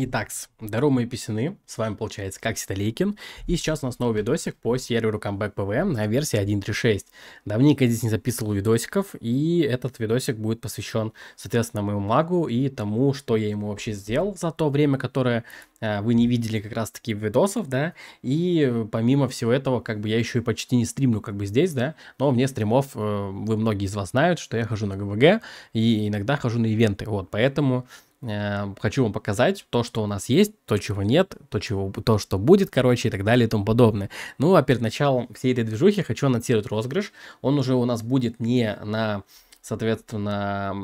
Итак, здорово, мои писюны, с вами получается как Ситалейкин, и сейчас у нас новый видосик по серверу Comeback PVM на версии 1.3.6. Давненько я здесь не записывал видосиков, и этот видосик будет посвящен, соответственно, моему магу и тому, что я ему вообще сделал за то время, которое э, вы не видели как раз таки видосов, да, и э, помимо всего этого, как бы я еще и почти не стримлю как бы здесь, да, но мне стримов, э, вы многие из вас знают, что я хожу на ГВГ и иногда хожу на ивенты, вот, поэтому Э, хочу вам показать то, что у нас есть, то, чего нет, то, чего, то, что будет, короче, и так далее и тому подобное. Ну, а перед началом всей этой движухи хочу анонсировать розыгрыш. Он уже у нас будет не на, соответственно,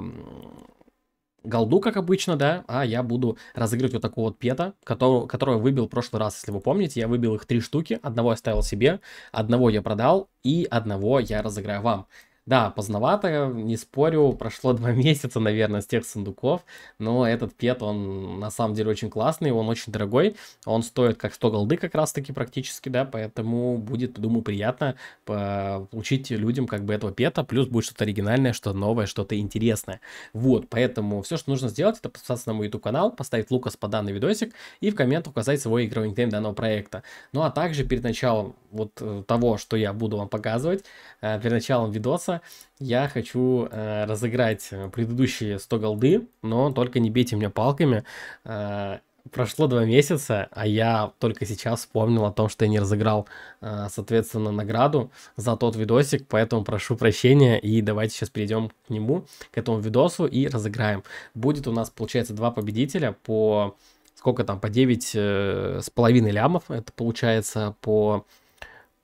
голду, как обычно, да, а я буду разыгрывать вот такого вот пета, который который выбил в прошлый раз, если вы помните. Я выбил их три штуки, одного оставил себе, одного я продал и одного я разыграю вам. Да, поздновато, не спорю, прошло два месяца, наверное, с тех сундуков, но этот пет, он на самом деле очень классный, он очень дорогой, он стоит как 100 голды как раз-таки практически, да, поэтому будет, думаю, приятно получить людям как бы этого пета, плюс будет что-то оригинальное, что-то новое, что-то интересное. Вот, поэтому все, что нужно сделать, это подписаться на мой YouTube-канал, поставить Лукас по данный видосик и в коммент указать свой игровой никнейм данного проекта. Ну а также перед началом вот э, того, что я буду вам показывать, э, перед началом видоса, вопроса. Я хочу э, разыграть э, предыдущие 100 голды, но только не бейте меня палками. Э, прошло два месяца, а я только сейчас вспомнил о том, что я не разыграл, э, соответственно, награду за тот видосик, поэтому прошу прощения и давайте сейчас перейдем к нему, к этому видосу и разыграем. Будет у нас, получается, два победителя по сколько там, по 9 э, с половиной лямов, это получается по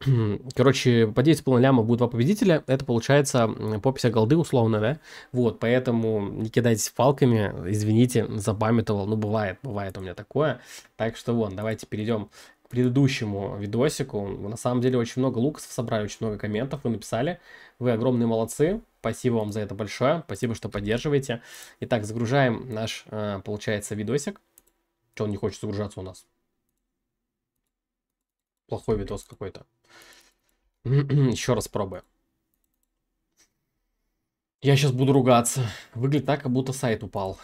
Короче, по 9,5 ляма будет два победителя. Это получается по 50 голды условно, да? Вот, поэтому не кидайтесь палками. Извините, запамятовал. Ну, бывает, бывает у меня такое. Так что вон, давайте перейдем к предыдущему видосику. На самом деле очень много луков собрали, очень много комментов вы написали. Вы огромные молодцы. Спасибо вам за это большое. Спасибо, что поддерживаете. Итак, загружаем наш, э, получается, видосик. Что он не хочет загружаться у нас? плохой видос какой-то. Еще раз пробую. Я сейчас буду ругаться. Выглядит так, как будто сайт упал.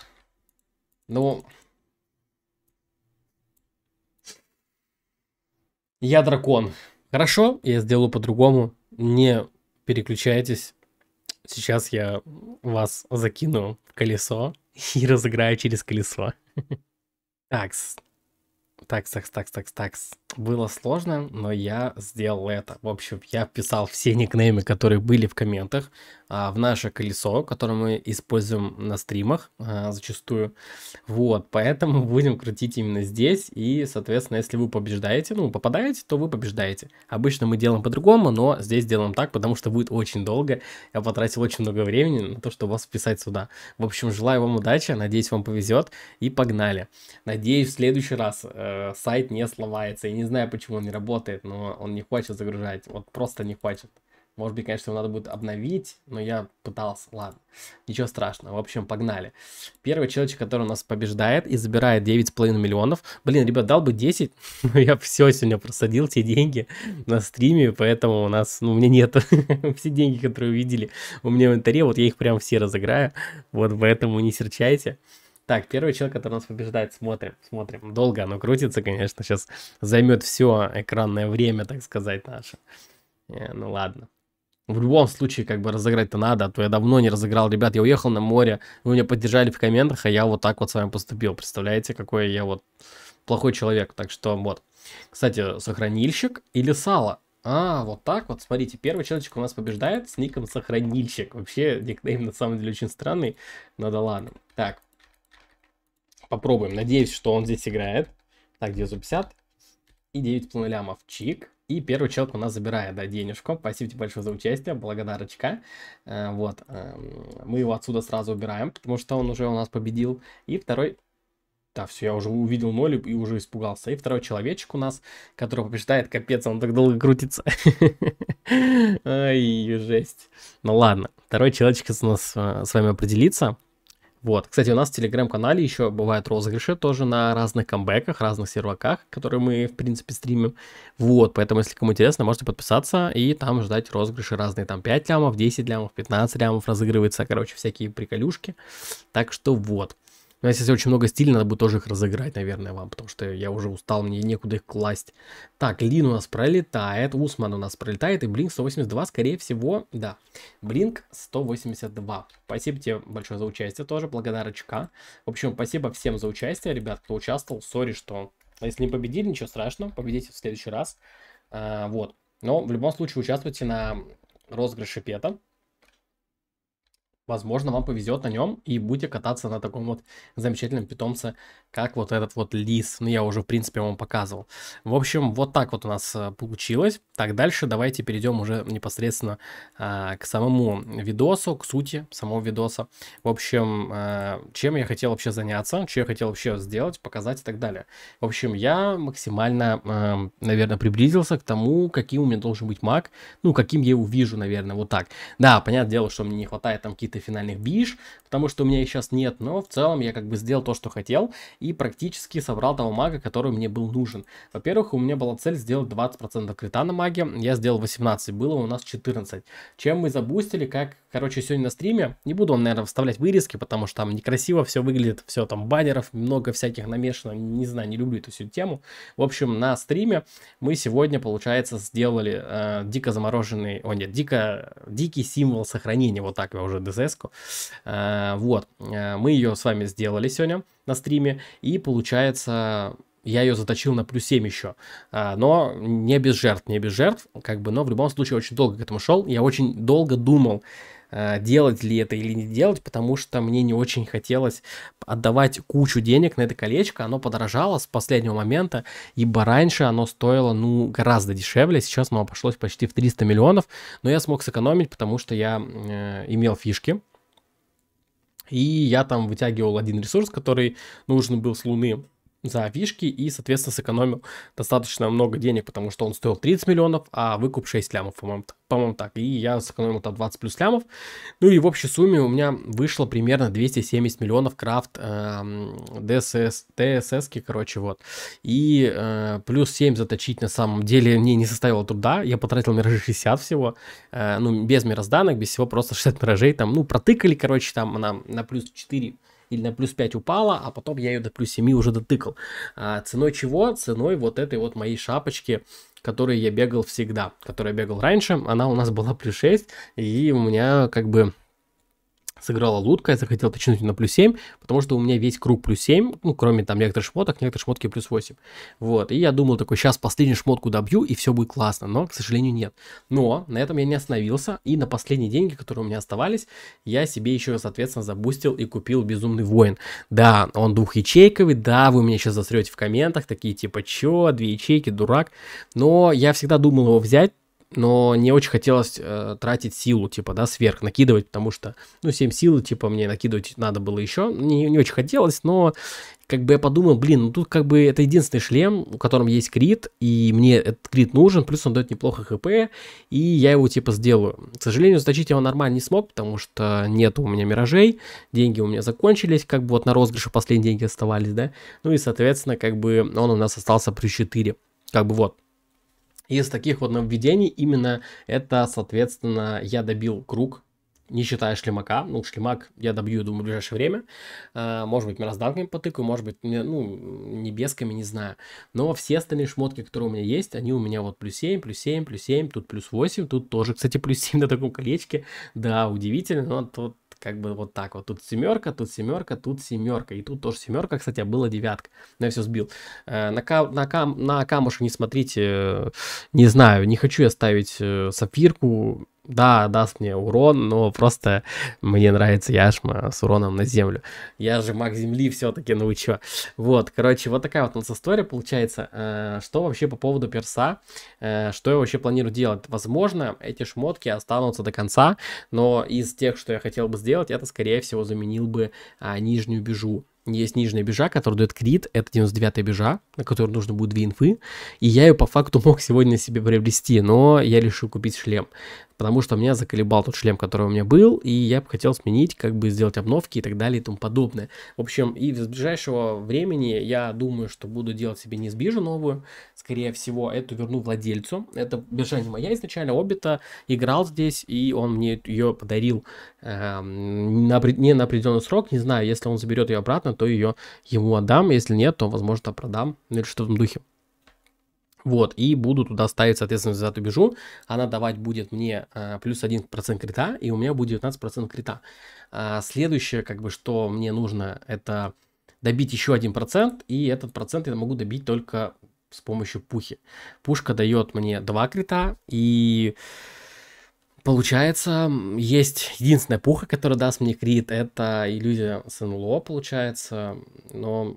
Ну... Я дракон. Хорошо, я сделаю по-другому. Не переключайтесь. Сейчас я вас закину в колесо и разыграю через колесо. Такс, так, так, так, так, так. Было сложно, но я сделал это. В общем, я писал все никнеймы, которые были в комментах, а, в наше колесо, которое мы используем на стримах а, зачастую. Вот, поэтому будем крутить именно здесь. И, соответственно, если вы побеждаете, ну, попадаете, то вы побеждаете. Обычно мы делаем по-другому, но здесь делаем так, потому что будет очень долго. Я потратил очень много времени на то, чтобы вас вписать сюда. В общем, желаю вам удачи, надеюсь, вам повезет. И погнали. Надеюсь, в следующий раз э, э, сайт не сломается. Я не знаю, почему он не работает, но он не хочет загружать. Вот просто не хочет. Может быть, конечно, его надо будет обновить, но я пытался. Ладно, ничего страшного. В общем, погнали. Первый человек, который у нас побеждает и забирает 9,5 миллионов. Блин, ребят, дал бы 10, но я все сегодня просадил, те деньги на стриме, поэтому у нас, ну, у меня нет. все деньги, которые увидели у меня в инвентаре, вот я их прям все разыграю. Вот поэтому не серчайте. Так, первый человек, который нас побеждает, смотрим, смотрим. Долго оно крутится, конечно, сейчас займет все экранное время, так сказать, наше. Не, э, ну ладно. В любом случае, как бы разыграть-то надо, а то я давно не разыграл. Ребят, я уехал на море, вы меня поддержали в комментах, а я вот так вот с вами поступил. Представляете, какой я вот плохой человек. Так что вот. Кстати, сохранильщик или сало? А, вот так вот, смотрите, первый человечек у нас побеждает с ником Сохранильщик. Вообще, никнейм на самом деле очень странный, но да ладно. Так, Попробуем. Надеюсь, что он здесь играет. Так, 950. И 9,5 лямов. Чик. И первый человек у нас забирает, да, денежку. Спасибо тебе большое за участие, благодарочка. Э, вот, эм, мы его отсюда сразу убираем, потому что он уже у нас победил. И второй... Да, все, я уже увидел ноль и уже испугался. И второй человечек у нас, которого побеждает, капец, он так долго крутится. Ай, жесть. Ну ладно, второй человечек у нас э, с вами определится. Вот. Кстати, у нас в телеграм-канале еще бывают розыгрыши тоже на разных камбэках, разных серваках, которые мы, в принципе, стримим. Вот, поэтому, если кому интересно, можете подписаться и там ждать розыгрыши разные. Там 5 лямов, 10 лямов, 15 лямов разыгрывается, короче, всякие приколюшки. Так что вот. Но ну, а если очень много стилей, надо будет тоже их разыграть, наверное, вам, потому что я уже устал, мне некуда их класть. Так, Лин у нас пролетает, Усман у нас пролетает, и Блинк 182, скорее всего, да. Блинк 182. Спасибо тебе большое за участие тоже, благодарочка. В общем, спасибо всем за участие, ребят, кто участвовал. Сори, что... Если не победили, ничего страшного, победите в следующий раз. А, вот. Но в любом случае участвуйте на розыгрыше пета. Возможно, вам повезет на нем и будете кататься на таком вот замечательном питомце, как вот этот вот лис. Ну, я уже, в принципе, вам показывал. В общем, вот так вот у нас э, получилось. Так, дальше давайте перейдем уже непосредственно а, к самому видосу, к сути самого видоса. В общем, а, чем я хотел вообще заняться, что я хотел вообще сделать, показать и так далее. В общем, я максимально, а, эм, наверное, приблизился к тому, каким у меня должен быть маг, ну, каким я его вижу, наверное, вот так. Да, понятное дело, что мне не хватает там какие-то каких-то финальных биш, потому что у меня их сейчас нет, но в целом я как бы сделал то, что хотел, и практически собрал того мага, который мне был нужен. Во-первых, у меня была цель сделать 20% крита на маге, я сделал 18, было у нас 14. Чем мы забустили, как, короче, сегодня на стриме, не буду, наверное, вставлять вырезки, потому что там некрасиво все выглядит, все там баннеров, много всяких намешано, не знаю, не люблю эту всю тему. В общем, на стриме мы сегодня, получается, сделали э, дико замороженный, о нет, дико, дикий символ сохранения, вот так я уже ДЗ ттс э, Вот, э, мы ее с вами сделали сегодня на стриме, и получается я ее заточил на плюс 7 еще. Э, но не без жертв, не без жертв, как бы, но в любом случае очень долго к этому шел. Я очень долго думал, Э, делать ли это или не делать, потому что мне не очень хотелось отдавать кучу денег на это колечко, оно подорожало с последнего момента, ибо раньше оно стоило, ну, гораздо дешевле, сейчас оно обошлось почти в 300 миллионов, но я смог сэкономить, потому что я э, имел фишки, и я там вытягивал один ресурс, который нужен был с Луны, за фишки и, соответственно, сэкономил достаточно много денег, потому что он стоил 30 миллионов, а выкуп 6 лямов, по-моему, по так. И я сэкономил там 20 плюс лямов. Ну и в общей сумме у меня вышло примерно 270 миллионов крафт э, ДСС, ТСС, короче, вот. И э, плюс 7 заточить на самом деле мне не составило труда. Я потратил миражи 60 всего, э, ну без мирозданок, без всего, просто 60 миражей там, ну протыкали, короче, там на, на плюс 4 или на плюс 5 упала, а потом я ее до плюс 7 уже дотыкал. А ценой чего? Ценой вот этой вот моей шапочки которой я бегал всегда, которой бегал раньше, она у нас была плюс 6, и у меня как бы сыграла лутка, я захотел починить на плюс 7, потому что у меня весь круг плюс 7, ну, кроме там некоторых шмоток, некоторые шмотки плюс 8. Вот, и я думал такой, сейчас последнюю шмотку добью, и все будет классно, но, к сожалению, нет. Но на этом я не остановился, и на последние деньги, которые у меня оставались, я себе еще, соответственно, забустил и купил Безумный Воин. Да, он двухячейковый, да, вы меня сейчас засрете в комментах, такие типа, чё, две ячейки, дурак, но я всегда думал его взять, но не очень хотелось э, тратить силу, типа, да, сверх накидывать, потому что, ну, 7 силы, типа, мне накидывать надо было еще, не, не очень хотелось, но как бы я подумал, блин, ну тут как бы это единственный шлем, у котором есть крит, и мне этот крит нужен, плюс он дает неплохо хп, и я его типа сделаю. К сожалению, заточить его нормально не смог, потому что нет у меня миражей, деньги у меня закончились, как бы вот на розыгрыше последние деньги оставались, да, ну и соответственно как бы он у нас остался при 4, как бы вот, из таких вот нововведений именно это, соответственно, я добил круг, не считая шлемака. Ну, шлемак я добью, думаю, в ближайшее время. Э, может быть, мирозданками потыкаю, может быть, ну, небесками, не знаю. Но все остальные шмотки, которые у меня есть, они у меня вот плюс 7, плюс 7, плюс 7, тут плюс 8, тут тоже, кстати, плюс 7 на таком колечке. Да, удивительно, но тут как бы вот так вот. Тут семерка, тут семерка, тут семерка. И тут тоже семерка, кстати, а была девятка. Но я все сбил. Э, на, кам, на, кам, на камушек не смотрите. Э, не знаю, не хочу я ставить э, сапфирку. Да, даст мне урон, но просто мне нравится яшма с уроном на землю. Я же маг земли все-таки научу. Вот, короче, вот такая вот у нас история получается. Э, что вообще по поводу перса? Э, что я вообще планирую делать? Возможно, эти шмотки останутся до конца, но из тех, что я хотел бы сделать, это, скорее всего, заменил бы а, нижнюю бежу есть нижняя бежа, которая дает крит, это 99-я бежа, на которую нужно будет две инфы, и я ее по факту мог сегодня себе приобрести, но я решил купить шлем, потому что меня заколебал тот шлем, который у меня был, и я бы хотел сменить, как бы сделать обновки и так далее и тому подобное. В общем, и в ближайшего времени я думаю, что буду делать себе не сбижу новую, скорее всего, эту верну владельцу. Это биржа не моя изначально, Обита играл здесь, и он мне ее подарил э, на, не на определенный срок. Не знаю, если он заберет ее обратно, то ее ему отдам. Если нет, то, возможно, продам ну или что то в том духе. Вот, и буду туда ставить, соответственно, за эту бежу. Она давать будет мне э, плюс 1% крита, и у меня будет 19% крита. А следующее, как бы, что мне нужно, это добить еще 1%, и этот процент я могу добить только с помощью пухи. Пушка дает мне два крита, и получается, есть единственная пуха, которая даст мне крит, это иллюзия СНЛО, получается, но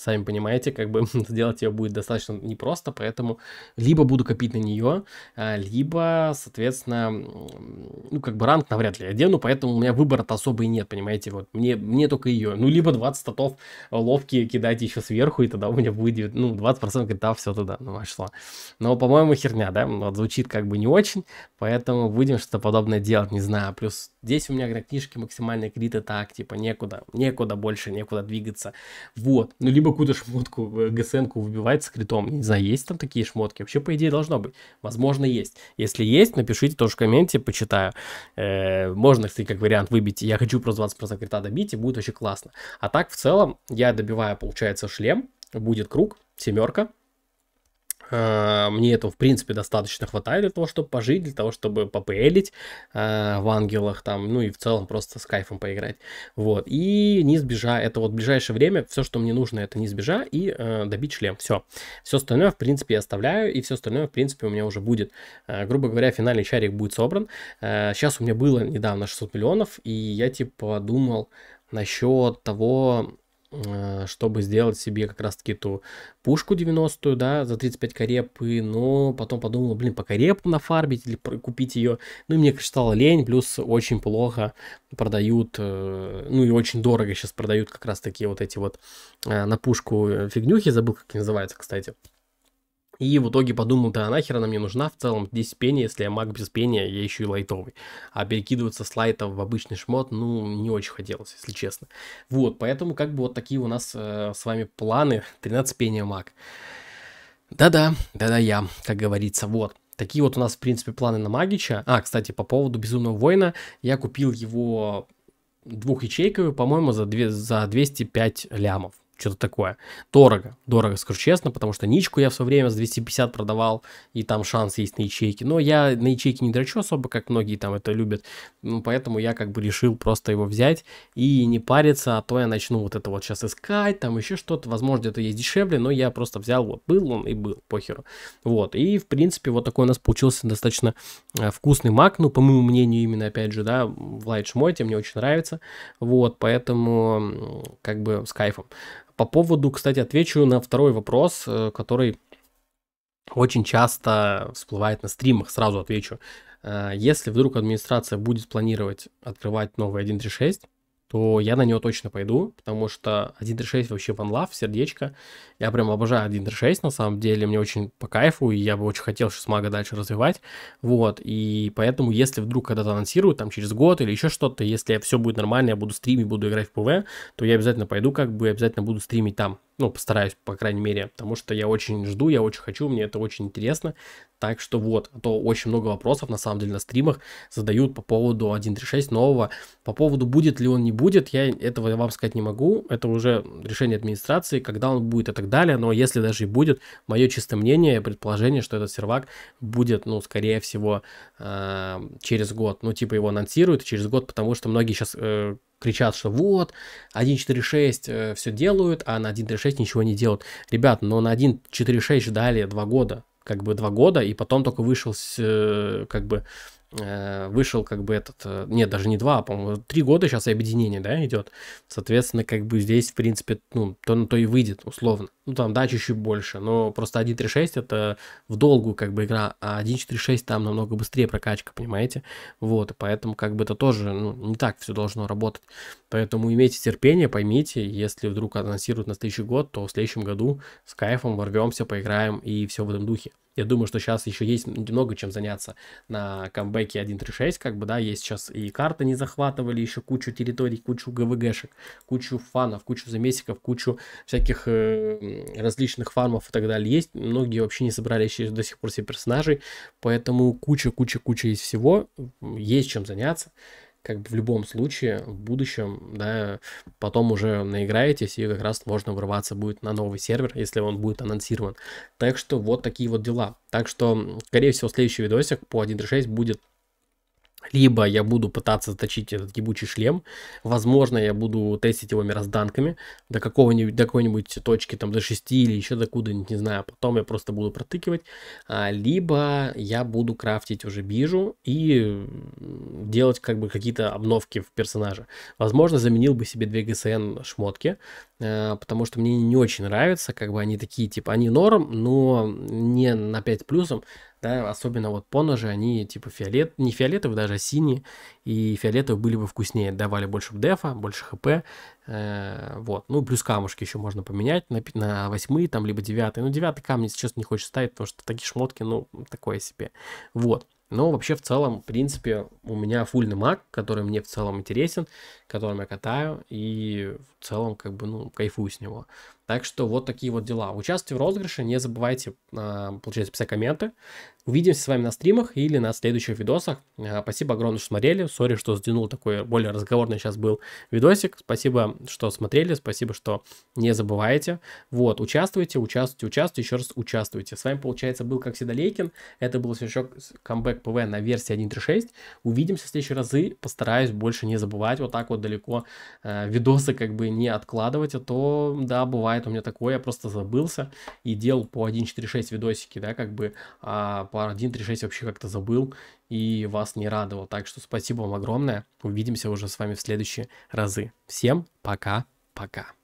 Сами понимаете, как бы сделать ее будет достаточно непросто, поэтому либо буду копить на нее, а, либо, соответственно, ну, как бы ранг навряд ли одену, поэтому у меня выбора-то особо и нет, понимаете, вот мне, мне только ее. Ну, либо 20 статов ловкие кидать еще сверху, и тогда у меня будет, ну, 20% крита, все туда, ну, вошло. Но, по-моему, херня, да, вот звучит как бы не очень, поэтому будем что-то подобное делать, не знаю. Плюс здесь у меня на книжке максимальный крит и так, типа, некуда, некуда больше, некуда двигаться. Вот, ну, либо либо какую-то шмотку, э, ГСНку выбивает с критом. Не знаю, есть там такие шмотки? Вообще, по идее, должно быть. Возможно, есть. Если есть, напишите тоже в комменте, почитаю. Э, можно, кстати, как вариант выбить. Я хочу про 20% крита добить, и будет очень классно. А так, в целом, я добиваю, получается, шлем. Будет круг, семерка, Э, мне этого, в принципе, достаточно хватает для того, чтобы пожить, для того, чтобы попелить э, в ангелах там, ну и в целом просто с кайфом поиграть. Вот. И не сбежа, это вот в ближайшее время все, что мне нужно, это не сбежа и э, добить шлем. Все. Все остальное, в принципе, я оставляю, и все остальное, в принципе, у меня уже будет. грубо говоря, финальный чарик будет собран. сейчас у меня было недавно 600 миллионов, и я типа думал насчет того, Э, чтобы сделать себе как раз-таки ту пушку 90-ю, да, за 35 кареп, и, но ну, потом подумал, блин, по карепу нафарбить или купить ее, ну, и мне, конечно, стало лень, плюс очень плохо продают, э, ну, и очень дорого сейчас продают как раз-таки вот эти вот э, на пушку фигнюхи, забыл, как они называются, кстати, и в итоге подумал, да нахер она мне нужна в целом, здесь пение, если я маг без пения, я еще и лайтовый. А перекидываться с лайта в обычный шмот, ну, не очень хотелось, если честно. Вот, поэтому как бы вот такие у нас э, с вами планы, 13 пения маг. Да-да, да-да я, как говорится, вот. Такие вот у нас, в принципе, планы на Магича. А, кстати, по поводу Безумного Воина, я купил его двухячейковый, по-моему, за, две, за 205 лямов что-то такое. Дорого, дорого, скажу честно, потому что ничку я все время с 250 продавал, и там шанс есть на ячейки. Но я на ячейки не дрочу особо, как многие там это любят, ну, поэтому я как бы решил просто его взять и не париться, а то я начну вот это вот сейчас искать, там еще что-то, возможно, где-то есть дешевле, но я просто взял, вот был он и был, похеру. Вот, и в принципе вот такой у нас получился достаточно э, вкусный мак, ну, по моему мнению, именно, опять же, да, в лайт мне очень нравится, вот, поэтому как бы с кайфом. По поводу, кстати, отвечу на второй вопрос, э, который очень часто всплывает на стримах, сразу отвечу. Э, если вдруг администрация будет планировать открывать новый 1.3.6, то я на него точно пойду, потому что 1.6 вообще в лав, сердечко. Я прям обожаю 1.6, на самом деле, мне очень по кайфу, и я бы очень хотел сейчас мага дальше развивать. Вот, и поэтому, если вдруг когда-то анонсируют, там, через год или еще что-то, если все будет нормально, я буду стримить, буду играть в ПВ, то я обязательно пойду, как бы, обязательно буду стримить там. Ну, постараюсь, по крайней мере, потому что я очень жду, я очень хочу, мне это очень интересно. Так что вот, а то очень много вопросов, на самом деле, на стримах задают по поводу 1.3.6 нового. По поводу будет ли он, не будет, я этого вам сказать не могу. Это уже решение администрации, когда он будет и так далее. Но если даже и будет, мое чистое мнение предположение, что этот сервак будет, ну, скорее всего, э, через год. Ну, типа его анонсируют через год, потому что многие сейчас э, кричат, что вот, 1.4.6 э, все делают, а на 1.3.6 ничего не делают. Ребят, но на 1.4.6 ждали 2 года, как бы 2 года, и потом только вышел, э, как бы, э, вышел как бы этот, нет, даже не два, а, по-моему, три года сейчас и объединение, да, идет. Соответственно, как бы здесь, в принципе, ну, то на то и выйдет, условно. Ну, там, да, чуть-чуть больше, но просто 1.3.6 это в долгу как бы игра, а 1.4.6 там намного быстрее прокачка, понимаете? Вот, поэтому как бы это тоже, ну, не так все должно работать. Поэтому имейте терпение, поймите, если вдруг анонсируют на следующий год, то в следующем году с кайфом ворвемся, поиграем и все в этом духе. Я думаю, что сейчас еще есть много чем заняться на камбэке 1.3.6, как бы, да, есть сейчас и карты не захватывали, еще кучу территорий, кучу ГВГшек, кучу фанов, кучу замесиков, кучу всяких э, различных фармов и так далее есть. Многие вообще не собрали еще до сих пор себе персонажей, поэтому куча-куча-куча из всего, есть чем заняться. Как бы в любом случае, в будущем, да, потом уже наиграетесь, и как раз можно врываться будет на новый сервер, если он будет анонсирован. Так что вот такие вот дела. Так что, скорее всего, следующий видосик по 1.6 будет либо я буду пытаться заточить этот ебучий шлем, возможно, я буду тестить его мирозданками до какого-нибудь, до какой-нибудь точки, там, до 6 или еще до куда-нибудь, не знаю, а потом я просто буду протыкивать, а, либо я буду крафтить уже бижу и делать, как бы, какие-то обновки в персонаже. Возможно, заменил бы себе две ГСН шмотки Э, потому что мне не очень нравится, как бы они такие, типа, они норм, но не на 5 плюсом, да, особенно вот по поножи, они типа фиолет, не фиолетовые даже, а синие, и фиолетовые были бы вкуснее, давали больше дефа, больше хп, э, вот, ну, плюс камушки еще можно поменять на, на 8 там, либо 9 ну, 9 камни сейчас не хочется ставить, потому что такие шмотки, ну, такое себе, вот. Но вообще в целом, в принципе, у меня фульный маг, который мне в целом интересен которым я катаю, и в целом, как бы, ну, кайфую с него. Так что вот такие вот дела. Участвуйте в розыгрыше, не забывайте, а, получается, писать комменты. Увидимся с вами на стримах или на следующих видосах. А, спасибо огромное, что смотрели. Сори, что сдвинул такой более разговорный сейчас был видосик. Спасибо, что смотрели, спасибо, что не забываете. Вот, участвуйте, участвуйте, участвуйте, еще раз участвуйте. С вами, получается, был, как всегда, Лейкин. Это был Сверчок Камбэк ПВ на версии 1.3.6. Увидимся в следующие разы. Постараюсь больше не забывать вот так вот далеко э, видосы как бы не откладывать, а то, да, бывает у меня такое, я просто забылся и делал по 1.4.6 видосики, да, как бы, а по 1.3.6 вообще как-то забыл и вас не радовал. Так что спасибо вам огромное, увидимся уже с вами в следующие разы. Всем пока-пока.